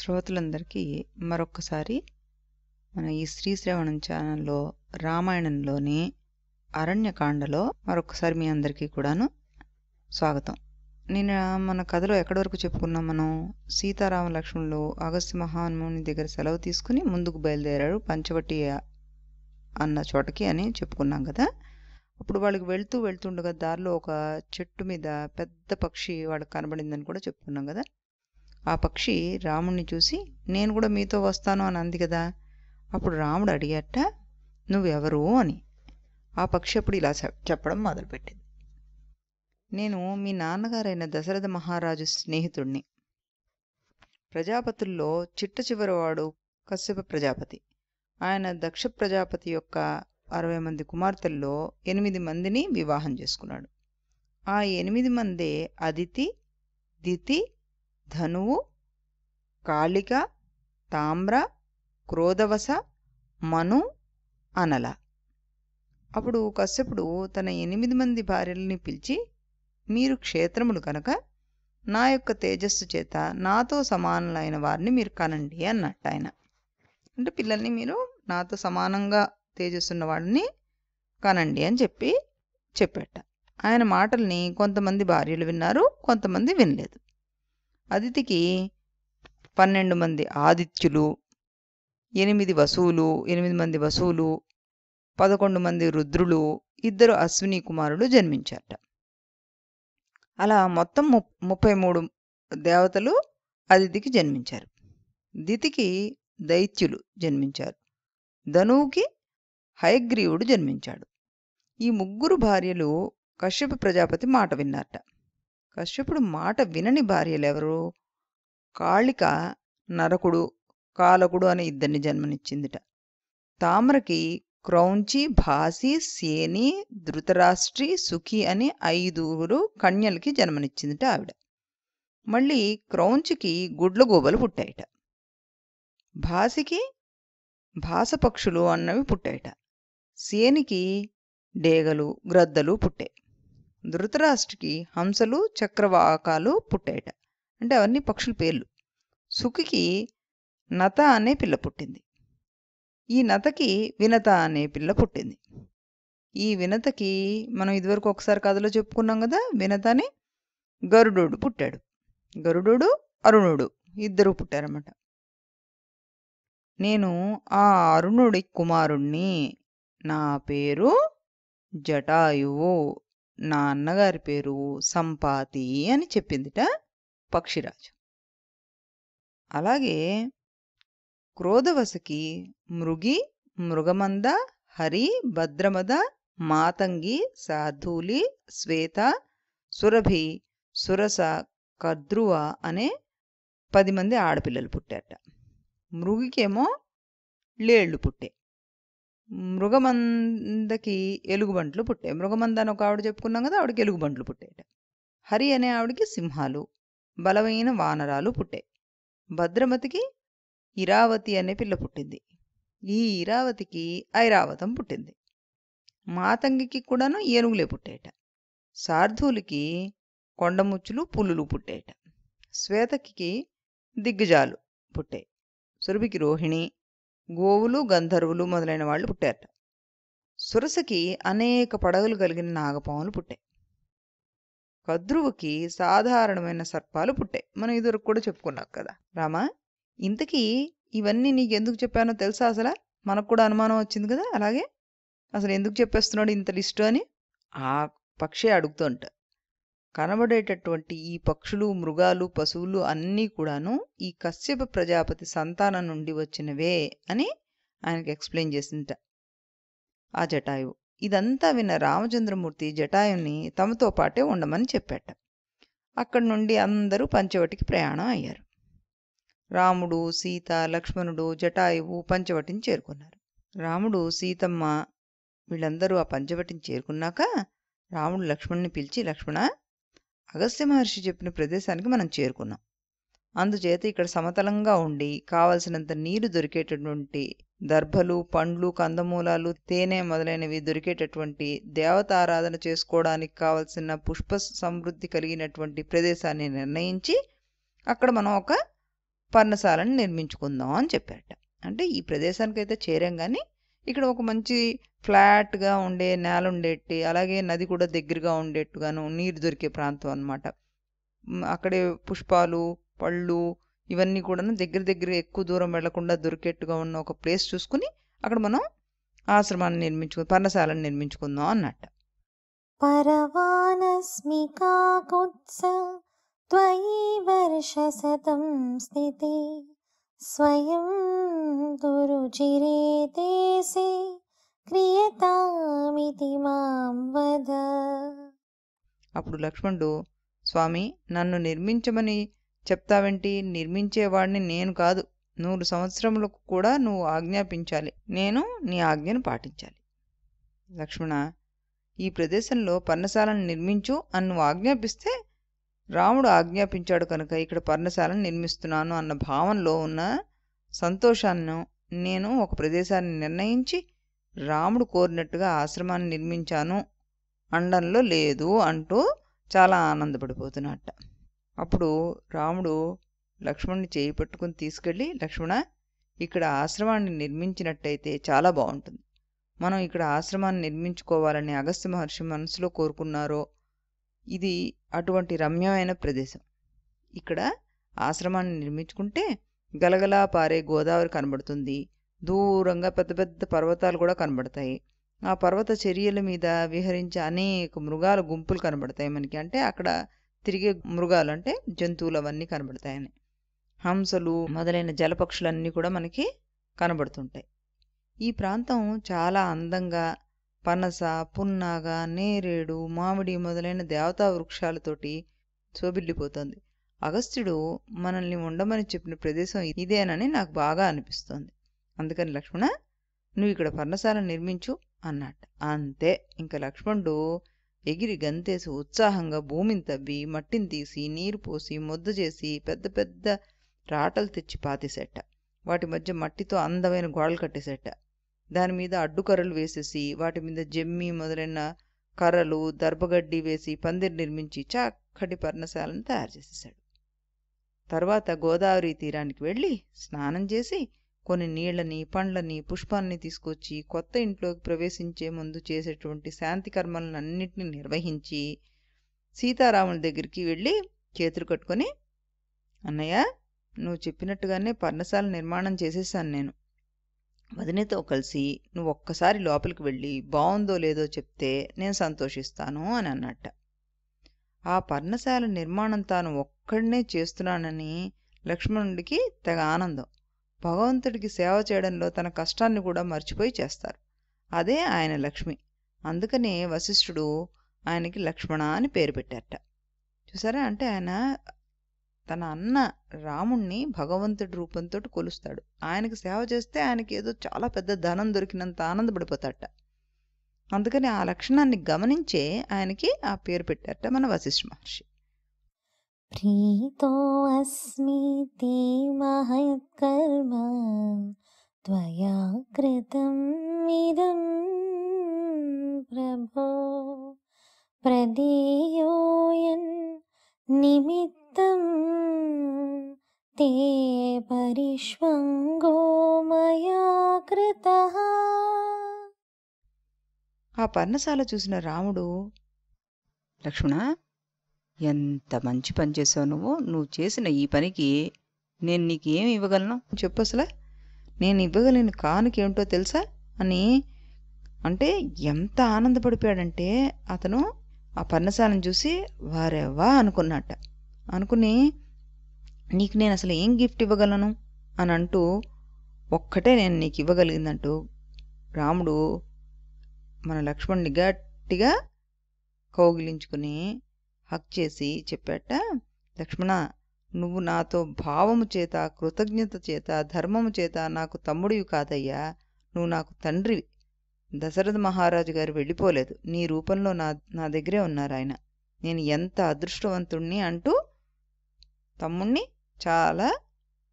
శ్రోతలందరికీ మరొక్కసారి మన ఈ శ్రీ శ్రవణం ఛానల్లో రామాయణంలోని అరణ్యకాండలో మరొకసారి మీ అందరికీ కూడాను స్వాగతం నేను మన కథలో ఎక్కడి వరకు చెప్పుకున్నాం మనం సీతారామ లక్ష్మణులు అగస్త్య మహాన్ముని దగ్గర సెలవు తీసుకుని ముందుకు బయలుదేరారు పంచవటి అన్న చోటకి అని చెప్పుకున్నాం కదా అప్పుడు వాళ్ళకి వెళ్తూ వెళ్తుండగా దారిలో ఒక చెట్టు మీద పెద్ద పక్షి వాళ్ళకి కనబడిందని కూడా చెప్పుకున్నాం కదా ఆ పక్షి రాముణ్ణి చూసి నేను కూడా మీతో వస్తాను అని అంది కదా అప్పుడు రాముడు అడిగట నువ్వెవరు అని ఆ పక్షి అప్పుడు ఇలా చెప్పడం మొదలుపెట్టింది నేను మీ నాన్నగారైన దశరథ మహారాజు స్నేహితుడిని ప్రజాపతుల్లో చిట్ట చివరివాడు కశ్యప ప్రజాపతి ఆయన దక్ష ప్రజాపతి యొక్క అరవై మంది కుమార్తెల్లో ఎనిమిది మందిని వివాహం చేసుకున్నాడు ఆ ఎనిమిది మందే అదితి దితి ధనువు కాళిక తామ్ర క్రోధవశ మను అనల అప్పుడు కశ్యపుడు తన ఎనిమిది మంది భార్యలని పిలిచి మీరు క్షేత్రములు కనుక నా యొక్క తేజస్సు చేత నాతో సమానులైన వారిని మీరు కనండి అన్నట్టు ఆయన అంటే పిల్లల్ని మీరు నాతో సమానంగా తేజస్సు ఉన్న వాడిని కనండి అని చెప్పి చెప్పేట ఆయన మాటల్ని కొంతమంది భార్యలు విన్నారు కొంతమంది వినలేదు అదితికి పన్నెండు మంది ఆదిత్యులు ఎనిమిది వసువులు ఎనిమిది మంది వసువులు పదకొండు మంది రుద్రులు ఇద్దరు అశ్విని కుమారులు జన్మించారట అలా మొత్తం ముప్పై మూడు దేవతలు అదితికి జన్మించారు దితికి దైత్యులు జన్మించారు ధనువుకి హయగ్రీవుడు జన్మించాడు ఈ ముగ్గురు భార్యలు కశ్యప ప్రజాపతి మాట విన్నారట కశ్యపుడు మాట వినని భార్యలెవరు కాళిక నరకుడు కాలకుడు అనే ఇద్దరిని జన్మనిచ్చిందిట తామరకి క్రౌంచి భాసి సేని ధృతరాష్ట్రి సుఖి అని ఐదుగురు కన్యలకి జన్మనిచ్చిందిట ఆవిడ మళ్ళీ క్రౌంచికి గుడ్ల గోబలు పుట్టాయిట భాసికి భాసపక్షులు అన్నవి పుట్టాయిట సేనికి డేగలు గ్రద్దలు పుట్టాయి ధృతరాష్ట్రకి హంసలు చక్రవాకాలు పుట్టాయట అంటే అవన్నీ పక్షుల పేర్లు సుఖికి నత అనే పిల్ల పుట్టింది ఈ నతకి వినత అనే పిల్ల పుట్టింది ఈ వినతకి మనం ఇదివరకు ఒకసారి కథలో చెప్పుకున్నాం కదా వినత అని పుట్టాడు గరుడు అరుణుడు ఇద్దరు పుట్టారన్నమాట నేను ఆ అరుణుడి కుమారుణ్ణి నా పేరు జటాయువు నాన్నగారి పేరు సంపాతి అని చెప్పిందిట పక్షిరాజు అలాగే క్రోధవశకి మృగి మృగమంద హరి భద్రమద మాతంగి సాధూలి శ్వేత సురభి సురస కద్రువ అనే పది మంది ఆడపిల్లలు పుట్టారట మృగికేమో లేళ్ళు పుట్టే మృగమందకి ఎలుగుబంట్లు పుట్టాయి మృగమంద అని ఒక ఆవిడ చెప్పుకున్నాం కదా ఆవిడకి ఎలుగుబంట్లు పుట్టాయట హరి అనే ఆవిడకి సింహాలు బలమైన వానరాలు పుట్టాయి భద్రమతికి ఇరావతి అనే పిల్ల పుట్టింది ఈ ఇరావతికి ఐరావతం పుట్టింది మాతంగికి కూడాను ఏనుగులే పుట్టేట సార్థువులకి కొండముచ్చులు పులులు పుట్టేట శ్వేతకి దిగ్గజాలు పుట్టాయి సురభికి రోహిణి గోవులు గంధర్వులు మొదలైన వాళ్ళు పుట్టారట సురసకి అనేక పడవలు కలిగిన నాగపాములు పుట్టాయి కద్రువుకి సాధారణమైన సర్పాలు పుట్టాయి మనం ఇదివరకు కూడా చెప్పుకున్నాం కదా రామా ఇంతకీ ఇవన్నీ నీకు ఎందుకు చెప్పానో తెలుసా అసలు మనకు కూడా అనుమానం వచ్చింది కదా అలాగే అసలు ఎందుకు చెప్పేస్తున్నాడు ఇంత లిస్టు అని ఆ పక్షి ఉంటా కనబడేటటువంటి ఈ పక్షులు మృగాలు పశువులు అన్నీ కూడాను ఈ కశ్యప ప్రజాపతి సంతానం నుండి వచ్చినవే అని ఆయనకు ఎక్స్ప్లెయిన్ చేసింట ఆ జటాయువు ఇదంతా విన్న రామచంద్రమూర్తి జటాయుని తమతో పాటే ఉండమని చెప్పాట అక్కడి నుండి అందరూ పంచవటికి ప్రయాణం అయ్యారు రాముడు సీత లక్ష్మణుడు జటాయువు పంచవటిని చేరుకున్నారు రాముడు సీతమ్మ వీళ్ళందరూ ఆ పంచవటిని చేరుకున్నాక రాముడు లక్ష్మణ్ని పిలిచి లక్ష్మణ అగస్త్య మహర్షి చెప్పిన ప్రదేశానికి మనం చేరుకున్నాం అందుచేత ఇక్కడ సమతలంగా ఉండి కావలసినంత నీరు దొరికేటటువంటి దర్భలు పండ్లు కందమూలాలు తేనె మొదలైనవి దొరికేటటువంటి దేవతారాధన చేసుకోవడానికి కావలసిన పుష్ప సమృద్ధి కలిగినటువంటి ప్రదేశాన్ని నిర్ణయించి అక్కడ మనం ఒక పర్ణశాలను నిర్మించుకుందాం అని చెప్పారట అంటే ఈ ప్రదేశానికైతే చేరాం కానీ ఇక్కడ ఒక మంచి ఫ్లాట్‌గా ఉండే నేల ఉండేటి అలాగే నది కూడా దగ్గరగా ఉండేట్టుగాను నీరు దొరికే ప్రాంతం అనమాట. అక్కడే పుష్పాలు, పళ్ళు ఇవన్నీ కూడా దగ్గర దగ్గర ఎక్కువ దూరం వెళ్ళకుండా దొరికేట్టుగా ఉన్న ఒక ప్లేస్ చూసుకొని, అక్కడ మనం ఆశ్రమాన్ని నిర్మించుకు పర్ణశాలను నిర్మించుకుందాం అన్నట్ట. పరవానస్మికాకుత్स त्वयि वर्षशतं स्थिते स्वयं క్రియతామితి మాం వద అప్పుడు లక్ష్మణుడు స్వామి నన్ను నిర్మించమని చెప్తావేంటి నిర్మించేవాడిని నేను కాదు నూరు సంవత్సరములకు కూడా నువ్వు ఆజ్ఞాపించాలి నేను నీ ఆజ్ఞను పాటించాలి లక్ష్మణ ఈ ప్రదేశంలో పర్ణశాలను నిర్మించు అని నువ్వు ఆజ్ఞాపిస్తే రాముడు ఆజ్ఞాపించాడు కనుక ఇక్కడ పర్ణశాలను నిర్మిస్తున్నాను అన్న భావనలో ఉన్న సంతోషాన్ని నేను ఒక ప్రదేశాన్ని నిర్ణయించి రాముడు కోరినట్టుగా ఆశ్రమాన్ని నిర్మించాను అండంలో లేదు అంటూ చాలా ఆనందపడిపోతున్నట్ట అప్పుడు రాముడు లక్ష్మణ్ణి చేయి పట్టుకుని తీసుకెళ్ళి లక్ష్మణ ఇక్కడ ఆశ్రమాన్ని నిర్మించినట్టయితే చాలా బాగుంటుంది మనం ఇక్కడ ఆశ్రమాన్ని నిర్మించుకోవాలని అగస్త్య మహర్షి మనసులో కోరుకున్నారో ఇది అటువంటి రమ్యమైన ప్రదేశం ఇక్కడ ఆశ్రమాన్ని నిర్మించుకుంటే గలగలా పారే గోదావరి కనబడుతుంది దూరంగా పెద్ద పెద్ద పర్వతాలు కూడా కనబడతాయి ఆ పర్వత చర్యల మీద విహరించే అనేక మృగాల గుంపులు కనబడతాయి మనకి అంటే అక్కడ తిరిగే మృగాలు అంటే జంతువులు అవన్నీ కనబడతాయని హంసలు మొదలైన జలపక్షులన్నీ కూడా మనకి కనబడుతుంటాయి ఈ ప్రాంతం చాలా అందంగా పనస పున్నాగ నేరేడు మామిడి మొదలైన దేవతా వృక్షాలతోటి శోభిల్లిపోతుంది అగస్త్యుడు మనల్ని ఉండమని చెప్పిన ప్రదేశం ఇదేనని నాకు బాగా అనిపిస్తుంది అందుకని లక్ష్మణ నువ్వు ఇక్కడ పర్ణశాల నిర్మించు అన్నట్ట అంతే ఇంకా లక్ష్మణుడు ఎగిరి గంతేసి ఉత్సాహంగా భూమిని తవ్వి మట్టిని తీసి నీరు పోసి ముద్దు చేసి పెద్ద పెద్ద రాటలు తెచ్చి పాతేసేట వాటి మధ్య మట్టితో అందమైన గోడలు కట్టేసేట దాని మీద అడ్డుకర్రలు వేసేసి వాటి మీద జమ్మి మొదలైన కర్రలు దర్భగడ్డి వేసి పందిరి నిర్మించి చక్కటి పర్ణశాలను తయారు చేసేసాడు తర్వాత గోదావరి తీరానికి వెళ్ళి స్నానం చేసి కొన్ని నీళ్లని పండ్లని పుష్పాన్ని తీసుకొచ్చి కొత్త ఇంట్లోకి ప్రవేశించే ముందు చేసేటువంటి శాంతి కర్మలను అన్నింటినీ నిర్వహించి సీతారాముని దగ్గరికి వెళ్ళి చేతులు కట్టుకొని అన్నయ్య నువ్వు చెప్పినట్టుగానే పర్ణశాల నిర్మాణం చేసేసాను నేను వదినతో కలిసి నువ్వు ఒక్కసారి లోపలికి వెళ్ళి బాగుందో లేదో చెప్తే నేను సంతోషిస్తాను అని అన్నట్ట ఆ పర్ణశాల నిర్మాణం తాను ఒక్కడనే చేస్తున్నానని లక్ష్మణుడికి తెగ ఆనందం భగవంతుడికి సేవ చేయడంలో తన కష్టాన్ని కూడా మర్చిపోయి చేస్తారు అదే ఆయన లక్ష్మి అందుకనే వశిష్ఠుడు ఆయనకి లక్ష్మణ అని పేరు పెట్టారట చూసారా అంటే ఆయన తన అన్న రాముణ్ణి భగవంతుడి రూపంతో కొలుస్తాడు ఆయనకి సేవ చేస్తే ఆయనకి ఏదో చాలా పెద్ద ధనం దొరికినంత ఆనందపడిపోతాడట అందుకని ఆ లక్షణాన్ని గమనించే ఆయనకి ఆ పేరు పెట్టారట మన వశిష్ఠ మహర్షి प्रीतो अस्मीती महायत कर्मा त्वयाक्रतं मिदं प्रभो प्रदियोयन निमित्तं ते परिश्वंगो मयाक्रत हाँ आप अर्न साल चूसन रामडू ఎంత మంచి పని చేసావు నువ్వు నువ్వు చేసిన ఈ పనికి నేను నీకేం ఇవ్వగలను చెప్పు అసలు నేను ఇవ్వగలిగిన కానుకేమిటో తెలుసా అని అంటే ఎంత ఆనందపడిపోయాడంటే అతను ఆ పర్ణశాలను చూసి వారెవా అనుకున్నట్ట అనుకుని నీకు నేను అసలు ఏం గిఫ్ట్ ఇవ్వగలను అని అంటూ ఒక్కటే నేను నీకు ఇవ్వగలిగిందంటూ రాముడు మన లక్ష్మణ్ని గట్టిగా కౌగిలించుకుని హక్ చేసి చెప్పాట లక్ష్మణ నువ్వు నాతో భావము చేత కృతజ్ఞత చేత ధర్మము చేత నాకు తమ్ముడివి కాదయ్యా నువ్వు నాకు తండ్రివి దశరథ మహారాజు గారు వెళ్ళిపోలేదు నీ రూపంలో నా నా దగ్గరే ఉన్నారు ఆయన నేను ఎంత అదృష్టవంతుణ్ణి అంటూ తమ్ముణ్ణి చాలా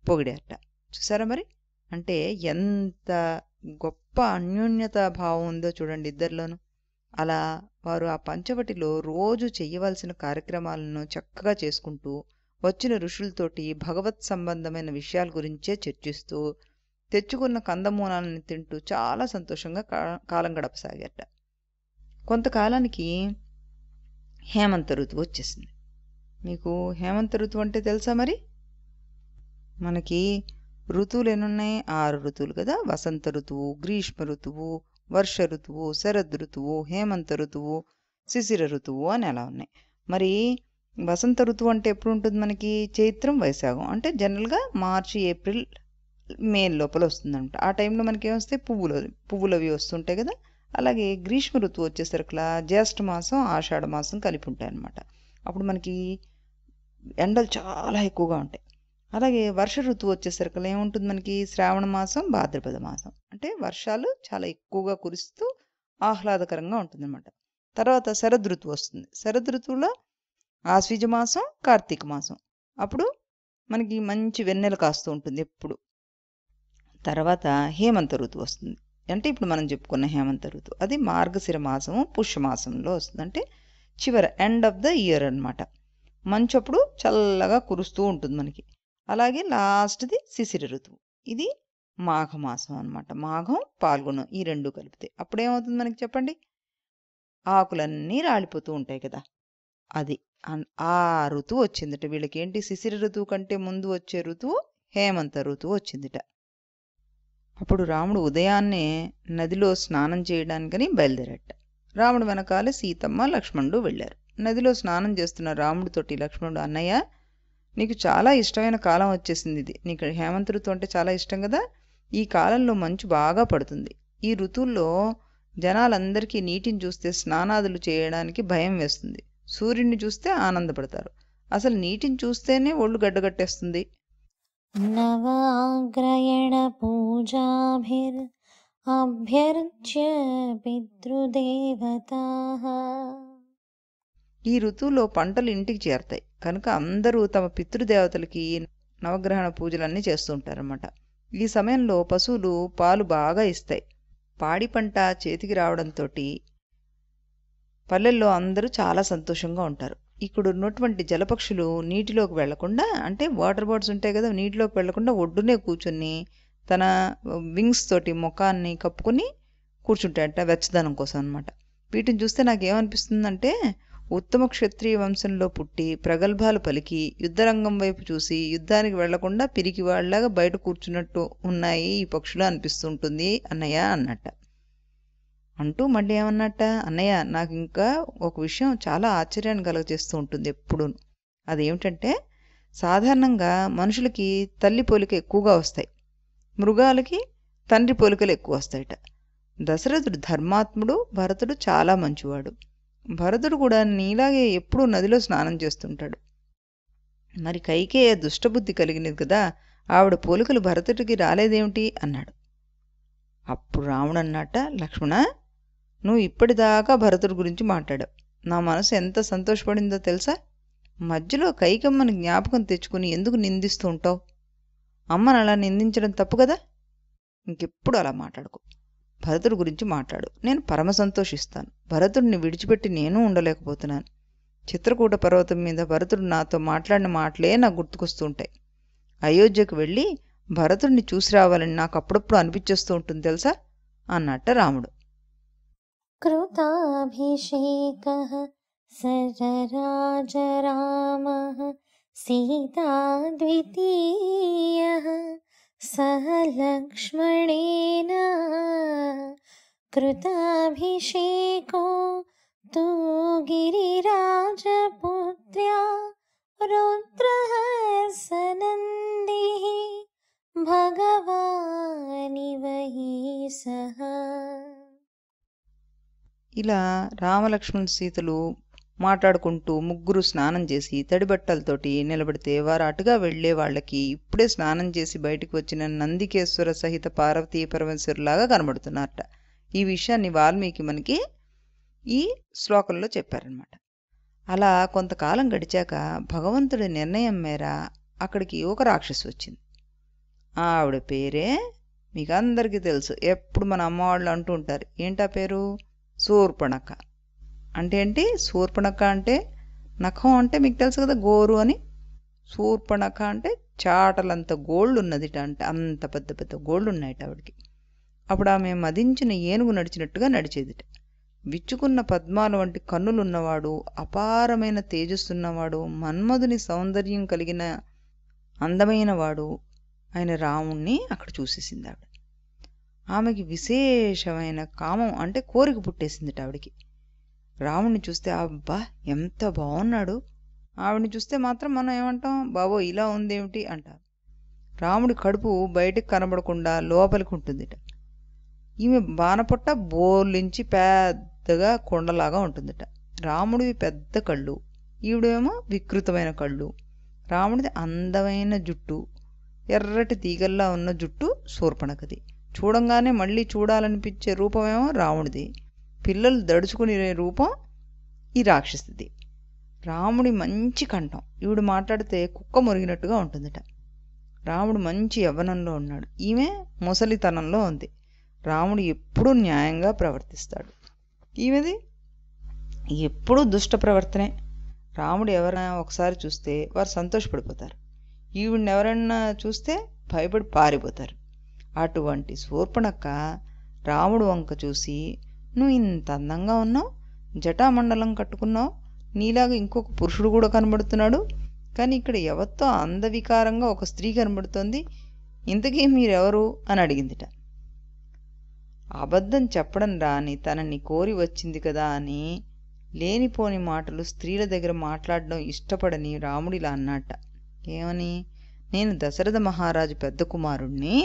పొగిడేట చూసారా మరి అంటే ఎంత గొప్ప అన్యోన్యత భావం ఉందో చూడండి ఇద్దరిలోనూ అలా వారు ఆ పంచవటిలో రోజు చేయవలసిన కార్యక్రమాలను చక్కగా చేసుకుంటూ వచ్చిన ఋషులతోటి భగవత్ సంబంధమైన విషయాల గురించే చర్చిస్తూ తెచ్చుకున్న కందమూలాలను తింటూ చాలా సంతోషంగా కాలం గడపసాగారట కొంతకాలానికి హేమంత ఋతువు వచ్చేసింది మీకు హేమంత ఋతువు అంటే తెలుసా మరి మనకి ఋతువులు ఏనున్నాయి ఆరు ఋతువులు కదా వసంత ఋతువు గ్రీష్మ ఋతువు వర్ష ఋతువు శరద్ ఋతువు హేమంత ఋతువు శిశిర ఋతువు అని అలా ఉన్నాయి మరి వసంత ఋతువు అంటే ఎప్పుడు ఉంటుంది మనకి చైత్రం వైశాఖం అంటే జనరల్గా మార్చి ఏప్రిల్ మే లోపల వస్తుందంట ఆ టైంలో మనకి ఏమొస్తాయి పువ్వులు పువ్వులు అవి వస్తుంటాయి కదా అలాగే గ్రీష్మ ఋతువు వచ్చేసరికి జ్యేష్ఠ మాసం ఆషాఢ మాసం కలిపి ఉంటాయి అనమాట అప్పుడు మనకి ఎండలు చాలా ఎక్కువగా ఉంటాయి అలాగే వర్ష ఋతువు వచ్చేసరికి ఏముంటుంది మనకి శ్రావణ మాసం భాద్రపద మాసం అంటే వర్షాలు చాలా ఎక్కువగా కురుస్తూ ఆహ్లాదకరంగా ఉంటుందన్నమాట తర్వాత శరద్ ఋతువు వస్తుంది శరద్ ఋతువులో ఆశ్వీజ మాసం కార్తీక మాసం అప్పుడు మనకి మంచి వెన్నెల కాస్తూ ఉంటుంది ఎప్పుడు తర్వాత హేమంత ఋతువు వస్తుంది అంటే ఇప్పుడు మనం చెప్పుకున్న హేమంత ఋతువు అది మార్గశిర మాసము పుష్యమాసంలో వస్తుంది అంటే చివరి ఎండ్ ఆఫ్ ద ఇయర్ అనమాట మంచప్పుడు చల్లగా కురుస్తూ ఉంటుంది మనకి అలాగే లాస్ట్ది శిశిర ఋతువు ఇది మాఘమాసం అనమాట మాఘం పాల్గొనం ఈ రెండు కలిపితే అప్పుడేమవుతుంది మనకి చెప్పండి ఆకులన్నీ రాలిపోతూ ఉంటాయి కదా అది ఆ ఋతువు వచ్చిందట వీళ్ళకి ఏంటి శిశిర ఋతువు కంటే ముందు వచ్చే ఋతువు హేమంత ఋతువు వచ్చిందిట అప్పుడు రాముడు ఉదయాన్నే నదిలో స్నానం చేయడానికని బయలుదేరట రాముడు వెనకాల సీతమ్మ లక్ష్మణుడు వెళ్ళారు నదిలో స్నానం చేస్తున్న రాముడితోటి లక్ష్మణుడు అన్నయ్య నీకు చాలా ఇష్టమైన కాలం వచ్చేసింది ఇది నీకు హేమంత ఋతువు అంటే చాలా ఇష్టం కదా ఈ కాలంలో మంచు బాగా పడుతుంది ఈ ఋతువుల్లో జనాలందరికీ నీటిని చూస్తే స్నానాదులు చేయడానికి భయం వేస్తుంది సూర్యుడిని చూస్తే ఆనందపడతారు అసలు నీటిని చూస్తేనే ఒళ్ళు గడ్డగట్టేస్తుంది నవాగ్రయణ పూజాభిర్ అభ్యర్చ్య పితృదేవతా ఈ ఋతువులో పంటలు ఇంటికి చేరతాయి కనుక అందరూ తమ పితృదేవతలకి నవగ్రహణ పూజలన్నీ చేస్తుంటారన్నమాట ఈ సమయంలో పశువులు పాలు బాగా ఇస్తాయి పాడి పంట చేతికి రావడంతో పల్లెల్లో అందరూ చాలా సంతోషంగా ఉంటారు ఇక్కడ ఉన్నటువంటి జలపక్షులు నీటిలోకి వెళ్లకుండా అంటే వాటర్ బర్డ్స్ ఉంటాయి కదా నీటిలోకి వెళ్లకుండా ఒడ్డునే కూర్చొని తన వింగ్స్ తోటి ముఖాన్ని కప్పుకొని కూర్చుంటాయంట వెచ్చదనం కోసం అనమాట వీటిని చూస్తే నాకు ఏమనిపిస్తుందంటే ఉత్తమ క్షత్రియ వంశంలో పుట్టి ప్రగల్భాలు పలికి యుద్ధరంగం వైపు చూసి యుద్ధానికి వెళ్లకుండా పిరికి బయట కూర్చున్నట్టు ఉన్నాయి ఈ పక్షులు అనిపిస్తుంటుంది అన్నయ్య అన్నట్ట అంటూ మళ్ళీ ఏమన్నట్ట అన్నయ్య నాకు ఇంకా ఒక విషయం చాలా ఆశ్చర్యాన్ని కలగజేస్తూ ఉంటుంది ఎప్పుడూ అదేమిటంటే సాధారణంగా మనుషులకి తల్లి పోలిక ఎక్కువగా వస్తాయి మృగాలకి తండ్రి పోలికలు ఎక్కువ వస్తాయట దశరథుడు ధర్మాత్ముడు భరతుడు చాలా మంచివాడు భరతుడు కూడా నీలాగే ఎప్పుడూ నదిలో స్నానం చేస్తుంటాడు మరి కైకేయ దుష్టబుద్ధి కలిగినది కదా ఆవిడ పోలికలు భరతుడికి రాలేదేమిటి అన్నాడు అప్పుడు రాముడు అన్నట్ట లక్ష్మణ నువ్వు ఇప్పటిదాకా భరతుడి గురించి మాట్లాడావు నా మనసు ఎంత సంతోషపడిందో తెలుసా మధ్యలో కైకమ్మని జ్ఞాపకం తెచ్చుకుని ఎందుకు నిందిస్తూ ఉంటావు అమ్మను అలా నిందించడం తప్పు కదా ఇంకెప్పుడు అలా మాట్లాడుకో భరతుడి గురించి మాట్లాడు నేను పరమ సంతోషిస్తాను భరతుడిని విడిచిపెట్టి నేను ఉండలేకపోతున్నాను చిత్రకూట పర్వతం మీద భరతుడు నాతో మాట్లాడిన మాటలే నాకు గుర్తుకొస్తుంటాయి అయోధ్యకు వెళ్ళి భరతుడిని చూసి రావాలని నాకు అప్పుడప్పుడు అనిపించేస్తూ ఉంటుంది తెలుసా అన్నట్ట రాముడు కృతాభిషేక సరరాజ రామ సీతా ద్వితీయ సహ లక్ష్మణేన కృతాభిషేకో తూ गिरिराजपुत्र्या రుద్రహసనంది భగవాని వహి సహ ఇలా రామలక్ష్మణ సీతలు మాట్లాడుకుంటూ ముగ్గురు స్నానం చేసి తడిబట్టలతోటి నిలబడితే వారు అటుగా వెళ్లే వాళ్ళకి ఇప్పుడే స్నానం చేసి బయటకు వచ్చిన నందికేశ్వర సహిత పార్వతీ పరమేశ్వరులాగా కనబడుతున్నారట ఈ విషయాన్ని వాల్మీకి మనకి ఈ శ్లోకంలో చెప్పారనమాట అలా కొంతకాలం గడిచాక భగవంతుడి నిర్ణయం మేర అక్కడికి ఒక రాక్షసి వచ్చింది ఆవిడ పేరే మీకు అందరికీ తెలుసు ఎప్పుడు మన అమ్మవాళ్ళు అంటూ ఉంటారు ఏంటా పేరు శూర్పణక అంటే ఏంటి శూర్పణక అంటే నఖం అంటే మీకు తెలుసు కదా గోరు అని శూర్పణక అంటే చాటలంత గోల్డ్ ఉన్నది అంటే అంత పెద్ద పెద్ద గోల్డ్ ఉన్నాయట ఆవిడకి అప్పుడు ఆమె మదించిన ఏనుగు నడిచినట్టుగా నడిచేదిట విచ్చుకున్న పద్మాల వంటి కన్నులున్నవాడు అపారమైన తేజస్సున్నవాడు మన్మధుని సౌందర్యం కలిగిన అందమైన వాడు ఆయన రాముణ్ణి అక్కడ చూసేసింది ఆవిడ ఆమెకి విశేషమైన కామం అంటే కోరిక పుట్టేసిందిట ఆవిడికి రాముణ్ణి చూస్తే అబ్బా ఎంత బాగున్నాడు ఆవిడని చూస్తే మాత్రం మనం ఏమంటాం బాబో ఇలా ఉందేమిటి అంటారు రాముడి కడుపు బయటకు కనబడకుండా లోపలికి ఉంటుందిట ఈమె బాణపుట్ట బోర్లించి పెద్దగా కొండలాగా ఉంటుందట రాముడివి పెద్ద కళ్ళు ఈవిడేమో వికృతమైన కళ్ళు రాముడిది అందమైన జుట్టు ఎర్రటి తీగల్లా ఉన్న జుట్టు శూర్పణకది చూడంగానే మళ్ళీ చూడాలనిపించే రూపమేమో రాముడిది పిల్లలు దడుచుకునే రూపం ఈ రాక్షసిది రాముడి మంచి కంఠం ఈవిడు మాట్లాడితే కుక్క మురిగినట్టుగా ఉంటుందట రాముడు మంచి యవ్వనంలో ఉన్నాడు ఈమె ముసలితనంలో ఉంది రాముడు ఎప్పుడూ న్యాయంగా ప్రవర్తిస్తాడు ఈమెది ఎప్పుడూ దుష్ట ప్రవర్తనే రాముడు ఎవరైనా ఒకసారి చూస్తే వారు సంతోషపడిపోతారు ఈవిడిని ఎవరైనా చూస్తే భయపడి పారిపోతారు అటువంటి శూర్పణక్క రాముడు వంక చూసి నువ్వు ఇంత అందంగా ఉన్నావు జటామండలం కట్టుకున్నావు నీలాగా ఇంకొక పురుషుడు కూడా కనబడుతున్నాడు కానీ ఇక్కడ ఎవరితో అందవికారంగా ఒక స్త్రీ కనబడుతోంది ఇంతకీ మీరెవరు అని అడిగిందిట అబద్ధం చెప్పడం రాని తనని కోరి వచ్చింది కదా అని లేనిపోని మాటలు స్త్రీల దగ్గర మాట్లాడడం ఇష్టపడని రాముడిలా అన్నట ఏమని నేను దశరథ మహారాజు పెద్ద కుమారుణ్ణి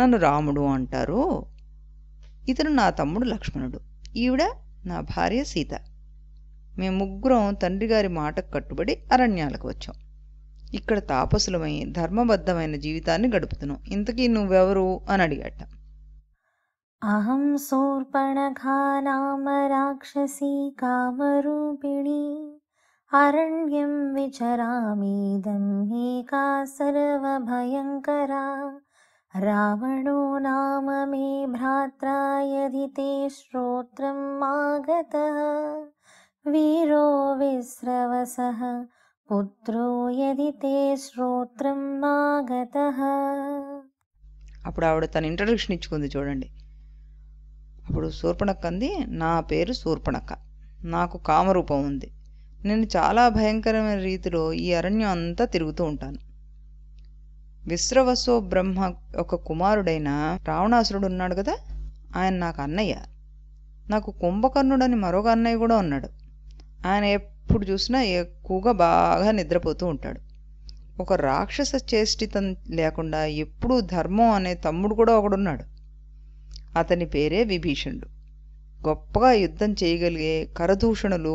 నన్ను రాముడు అంటారు ఇతను నా తమ్ముడు లక్ష్మణుడు ఈవిడ నా భార్య సీత మేము ముగ్గురం తండ్రి గారి మాటకు కట్టుబడి అరణ్యాలకు వచ్చాం ఇక్కడ తాపసులమై ధర్మబద్ధమైన జీవితాన్ని గడుపుతున్నాం ఇంతకీ నువ్వెవరు అని అడిగట్టాం अहं शूर्पणखा नाम राक्षसी कामरूपिणी अरण्यं विचरामीदं एका सर्वभयङ्करा रावणो नाम मे भ्रात्रा यदि ते श्रोत्रम् आगतः वीरो विस्रवसः పుత్రో యదితే శ్రోత్రం ఆగత అప్పుడు ఆవిడ తన ఇంట్రడక్షన్ ఇచ్చుకుంది చూడండి అప్పుడు శూర్పణక్క అంది నా పేరు శూర్పణక్క నాకు కామరూపం ఉంది నేను చాలా భయంకరమైన రీతిలో ఈ అరణ్యం అంతా తిరుగుతూ ఉంటాను విశ్రవసో బ్రహ్మ ఒక కుమారుడైన రావణాసురుడు ఉన్నాడు కదా ఆయన నాకు అన్నయ్య నాకు కుంభకర్ణుడని మరొక అన్నయ్య కూడా ఉన్నాడు ఆయన ఎప్పుడు చూసినా ఎక్కువగా బాగా నిద్రపోతూ ఉంటాడు ఒక రాక్షస చేష్టితం లేకుండా ఎప్పుడూ ధర్మం అనే తమ్ముడు కూడా ఒకడున్నాడు అతని పేరే విభీషణుడు గొప్పగా యుద్ధం చేయగలిగే కరదూషణులు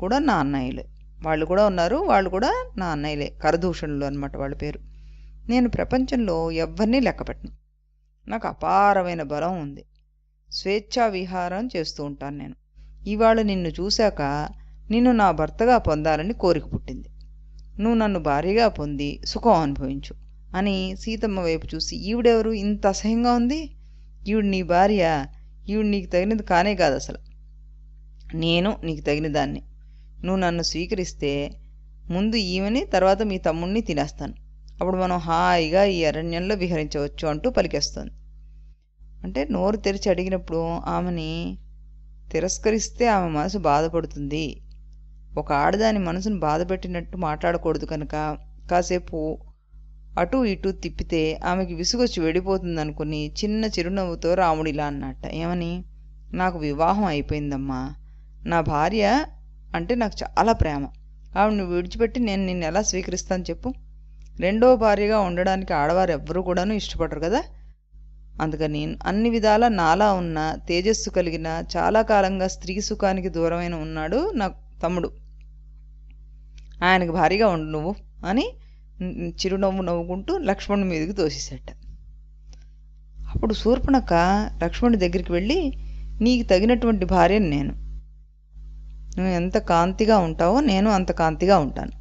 కూడా నా అన్నయ్యలే వాళ్ళు కూడా ఉన్నారు వాళ్ళు కూడా నా అన్నయ్యలే కరదూషణులు అనమాట వాళ్ళ పేరు నేను ప్రపంచంలో ఎవరినీ లెక్కపెట్టను నాకు అపారమైన బలం ఉంది స్వేచ్ఛా విహారం చేస్తూ ఉంటాను నేను ఇవాళ నిన్ను చూశాక నిన్ను నా భర్తగా పొందాలని కోరిక పుట్టింది నువ్వు నన్ను భారీగా పొంది సుఖం అనుభవించు అని సీతమ్మ వైపు చూసి ఈవిడెవరు ఇంత అసహ్యంగా ఉంది ఈవిడ నీ భార్య ఈవిడ నీకు తగినది కానే కాదు అసలు నేను నీకు తగిన దాన్ని నువ్వు నన్ను స్వీకరిస్తే ముందు ఈమెని తర్వాత మీ తమ్ముడిని తినేస్తాను అప్పుడు మనం హాయిగా ఈ అరణ్యంలో విహరించవచ్చు అంటూ పలికేస్తుంది అంటే నోరు తెరిచి అడిగినప్పుడు ఆమెని తిరస్కరిస్తే ఆమె మనసు బాధపడుతుంది ఒక ఆడదాని మనసును బాధపెట్టినట్టు మాట్లాడకూడదు కనుక కాసేపు అటూ ఇటూ తిప్పితే ఆమెకి విసుగొచ్చి వెళ్ళిపోతుందనుకుని చిన్న చిరునవ్వుతో రాముడు ఇలా అన్నట్ట ఏమని నాకు వివాహం అయిపోయిందమ్మా నా భార్య అంటే నాకు చాలా ప్రేమ ఆవిడని విడిచిపెట్టి నేను నిన్ను ఎలా స్వీకరిస్తాను చెప్పు రెండో భార్యగా ఉండడానికి ఆడవారు ఎవ్వరూ కూడాను ఇష్టపడరు కదా అందుకని అన్ని విధాల నాలా ఉన్న తేజస్సు కలిగిన చాలా కాలంగా స్త్రీ సుఖానికి దూరమైన ఉన్నాడు నా తమ్ముడు ఆయనకు భారీగా ఉండు నువ్వు అని చిరునవ్వు నవ్వుకుంటూ లక్ష్మణుని మీదకి తోసేసట అప్పుడు శూర్పణక లక్ష్మణుడి దగ్గరికి వెళ్ళి నీకు తగినటువంటి భార్యను నేను నువ్వు ఎంత కాంతిగా ఉంటావో నేను అంత కాంతిగా ఉంటాను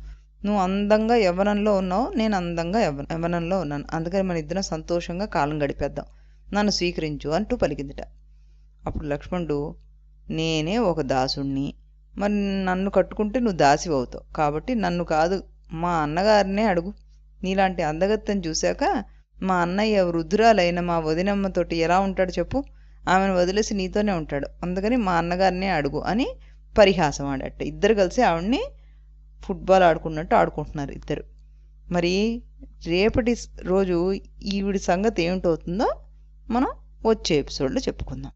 నువ్వు అందంగా యవ్వనంలో ఉన్నావో నేను అందంగా యవ్వ యవ్వనంలో ఉన్నాను అందుకని మన ఇద్దరం సంతోషంగా కాలం గడిపేద్దాం నన్ను స్వీకరించు అంటూ పలికిందిట అప్పుడు లక్ష్మణుడు నేనే ఒక దాసుణ్ణి మరి నన్ను కట్టుకుంటే నువ్వు దాసి అవుతావు కాబట్టి నన్ను కాదు మా అన్నగారినే అడుగు నీలాంటి అందగత్తం చూశాక మా అన్నయ్య వృద్ధురాలైన మా వదినమ్మతోటి ఎలా ఉంటాడు చెప్పు ఆమెను వదిలేసి నీతోనే ఉంటాడు అందుకని మా అన్నగారినే అడుగు అని పరిహాసం ఆడట ఇద్దరు కలిసి ఆవిడ్ని ఫుట్బాల్ ఆడుకున్నట్టు ఆడుకుంటున్నారు ఇద్దరు మరి రేపటి రోజు ఈవిడి సంగతి ఏమిటవుతుందో మనం వచ్చే ఎపిసోడ్లో చెప్పుకుందాం